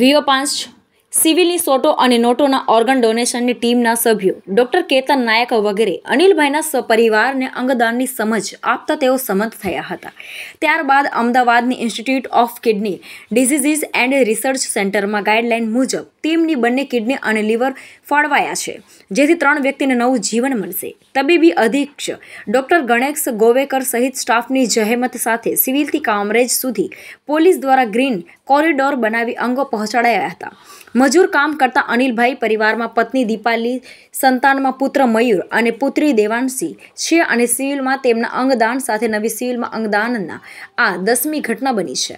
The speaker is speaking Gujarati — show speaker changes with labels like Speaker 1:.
Speaker 1: વીઓ પાંચ સિવિલની સોટો અને નોટોના ઓર્ગન ડોનેશનની ટીમના સભ્યો ડોક્ટર કેતન નાયક વગેરે અનિલભાઈના સપરિવારને અંગદાનની સમજ આપતા તેઓ સંમત થયા હતા ત્યારબાદ અમદાવાદની institute of kidney diseases and research સેન્ટરમાં ગાઈડલાઇન મુજબ તેમની બંને કિડની અને લીવર ફાળવાયા છે જેથી ત્રણ વ્યક્તિને નવું જીવન મળશે તબીબી અધિક્ષક ડૉક્ટર ગણેશ ગોવેકર સહિત સ્ટાફની જહેમત સાથે સિવિલથી કામરેજ સુધી પોલીસ દ્વારા ગ્રીન કોરિડોર બનાવી અંગો પહોંચાડાયા હતા મજૂર કામ કરતા અનિલભાઈ પરિવારમાં પત્ની દીપાલી સંતાનમાં પુત્ર મયુર અને પુત્રી દેવાંશી છે અને સિવિલમાં તેમના અંગદાન સાથે નવી સિવિલમાં અંગદાનના આ દસમી ઘટના બની છે